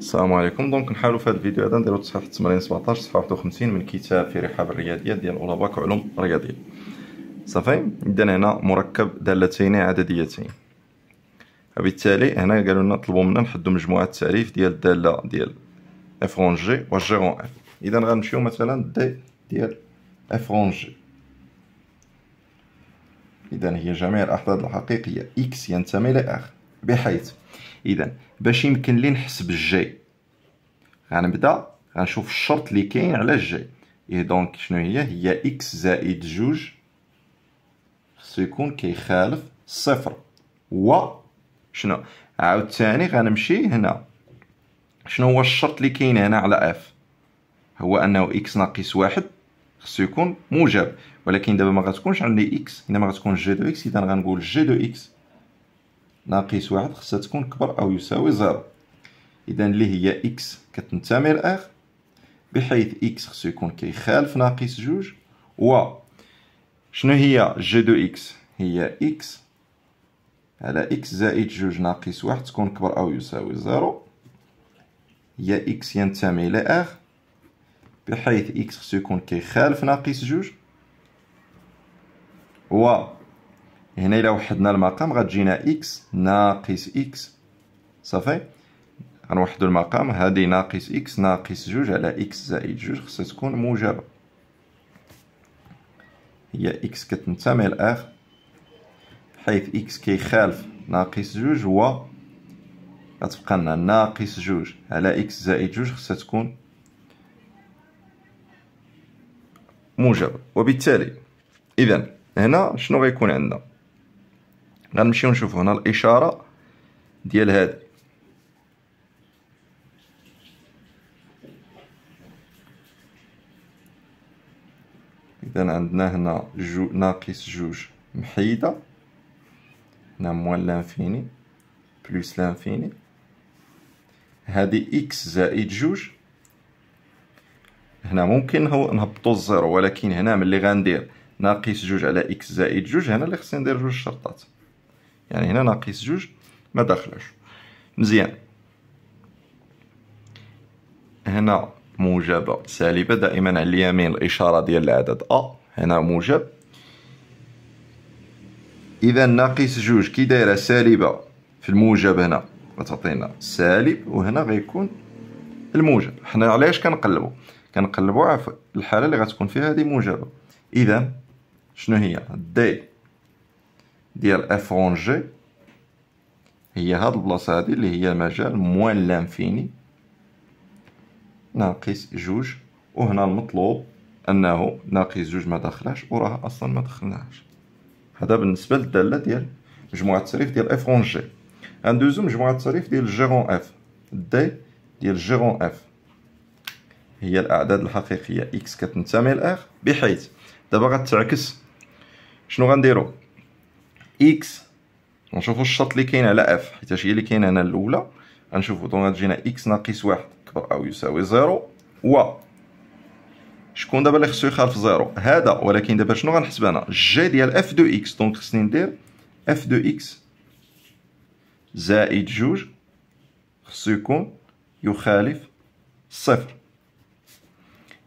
السلام عليكم دونك نحاولوا في هذا الفيديو هذا نديروا تصحيح التمرين 17 صفحه 51 من كتاب في رحاب الرياضيات ديال اولاباك علوم رياضيه صافي عندنا هنا مركب دالتين عدديتين وبالتالي هنا قالوا لنا طلبوا منا نحدوا مجموعه التعريف ديال الداله ديال اف اون جي و جي غون اف اذا غنمشيو مثلا دي ديال اف اون جي اذا هي جميع الاحداث الحقيقيه اكس ينتمي لاخر بحيث اذا باش يمكن لي نحسب الجي غنبدا غنشوف الشرط اللي كاين على الجي اي دونك شنو هي هي اكس زائد جوج خصو يكون كيخالف صفر و شنو عاوتاني غنمشي هنا شنو هو الشرط اللي كاين هنا على اف هو انه اكس ناقص واحد خصو يكون موجب ولكن دابا ما غتكونش عندي اكس انما غتكون جي دو اكس اذا غنقول جي دو اكس ناقص واحد خصها تكون كبر أو يساوي زيرو إذا اللي هي إكس كتنتمي اخ بحيث إكس خصو يكون كيخالف ناقص جوج و شنو هي جي دو إكس هي إكس على إكس زائد جوج ناقص واحد تكون كبر أو يساوي زيرو هي إكس ينتمي اخ بحيث إكس خصو يكون كيخالف ناقص جوج و هنا إلا وحدنا المقام غتجينا إكس ناقص إكس صافي غنوحدو المقام هادي ناقص إكس ناقص جوج على إكس زائد جوج خصها تكون موجبة هي إكس كتنتمي لآخ حيث إكس كيخالف ناقص جوج هو غتبقى لنا ناقص جوج على إكس زائد جوج خصها تكون موجبة وبالتالي إذا هنا شنو غيكون عندنا غنمشيو نشوفو هنا الاشاره ديال هاد اذا عندنا هنا جو ناقص جوج محيده هنا موان لانفيني بلوس لانفيني هادي اكس زائد جوج هنا ممكن هو نهبطو الزيرو ولكن هنا ملي غندير ناقص جوج على اكس زائد جوج هنا اللي خصني ندير جوج شرطات يعني هنا ناقص جوج ما داخلاش مزيان هنا موجبة سالبة دائما على اليمين الإشارة ديال العدد أ هنا موجب إذا ناقص جوج كي دايرة سالبة في الموجب هنا غتعطينا سالب وهنا غيكون الموجب حنا علاش كنقلبو كنقلبو على الحالة اللي غتكون فيها هذه موجبة إذا شنو هي دي ديال اف اون جي هي هاد البلاصه هادي اللي هي مجال موان لانفيني ناقص جوج وهنا المطلوب انه ناقص جوج ما دخلهاش وراها اصلا ما دخلناهاش هذا بالنسبه للداله ديال مجموعه التصريف ديال اف اون جي غندوزو مجموعه التصريف ديال جيرون اف دي ديال جيرون اف هي الاعداد الحقيقيه اكس كتنتمي لاغ بحيث دابا غتعكس شنو غنديرو اكس نشوفوا الشرط اللي كاين على اف حيت هي اللي كاينه هنا الاولى غنشوفو دونك غتجينا اكس ناقص واحد كبر او يساوي زيرو و شكون دابا اللي خصو يخالف زيرو هذا ولكن دابا شنو غنحسب انا جي ديال اف دو اكس دونك خصني ندير اف دو اكس زائد جوج خصو يكون يخالف صفر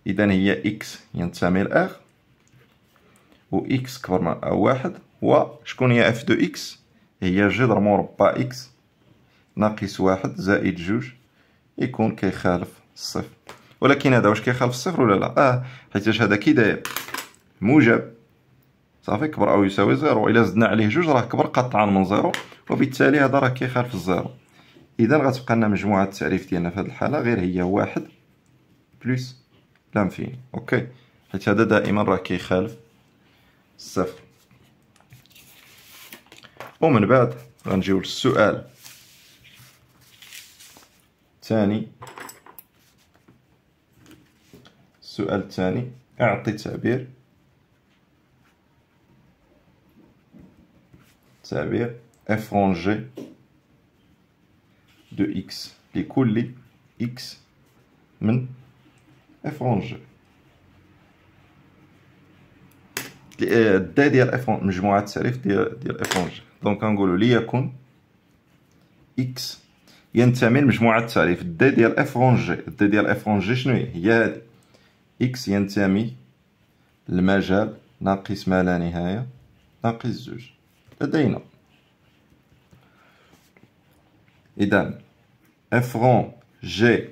اذا هي اكس ينتمي لاخ و اكس كبر من او واحد وشكون هي اف دو اكس هي جذر مربع اكس ناقص واحد زائد جوج يكون كيخالف الصفر ولكن هذا واش كيخالف الصفر ولا لا اه حيت هذا كي داير موجب صافي كبر او يساوي زيرو الا زدنا عليه جوج راه كبر قطعا من زيرو وبالتالي هذا راه كيخالف الزيرو اذا غتبقى لنا مجموعه التعريف ديالنا في هذه الحاله غير هي واحد بلس لانفيني اوكي حيت هذا دائما راه كيخالف الصفر ومن بعد غنجيو للسؤال الثاني السؤال الثاني اعطي تعبير تعبير جي دو اكس لكل اكس من جي الدا ديال اف مجموعه التعريف ديال ديال جي دونك غنقولوا ليكن اكس ينتمي لمجموعه التعريف دي ديال اف اون جي دي ديال اف اون جي شنو هي هي هادي اكس ينتمي للمجال ناقص ما لا نهايه ناقص زوج لدينا اذا اف اون جي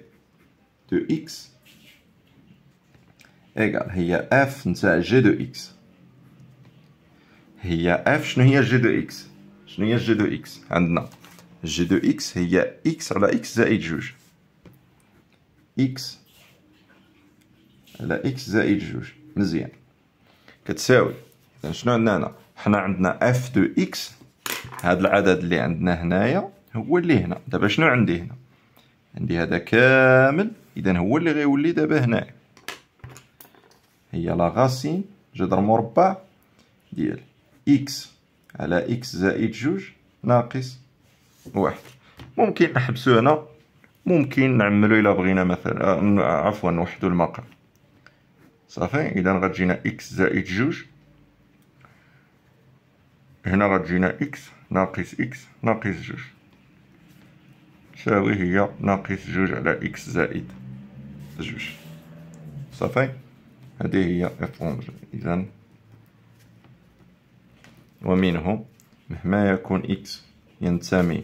دو اكس ايكال هي اف نتاع جي دو اكس هي اف شنو هي جي دو اكس شنو هي جي دو اكس عندنا جي دو اكس هي اكس على اكس زائد جوج اكس على اكس زائد جوج مزيان كتساوي اذا شنو عندنا هنا حنا عندنا اف دو اكس هذا العدد اللي عندنا هنايا هو اللي هنا دابا شنو عندي هنا عندي هذا كامل اذا هو اللي غيولي دابا هنايا هي لا غاسين جذر مربع ديال اكس على إكس زائد جوج ناقص واحد ممكن نحبسو هنا ممكن نعملو إلا بغينا مثلا آه، عفوا نوحدو المقام صافي إذا غتجينا إكس زائد جوج هنا غتجينا إكس ناقص إكس ناقص جوج تساوي هي ناقص جوج على إكس زائد جوج صافي هذه هي إفونج إذا ومنه مهما يكون إكس ينتمي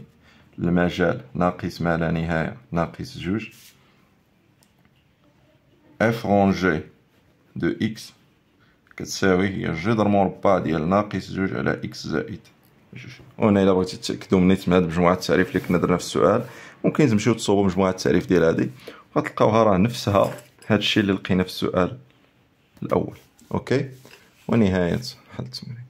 لمجال ناقص ما لا نهاية ناقص جوج اف جي دو إكس كتساوي هي جدر مربع ديال ناقص جوج على إكس زائد جوج هنا إلا بغيتو تأكدو من هاد مجموعة التعريف اللي كنا درنا في السؤال ممكن تمشيو تصوبو مجموعة التعريف ديال هادي وغتلقاوها راه نفسها هادشي اللي لقينا في السؤال الأول أوكي ونهاية حل التمرين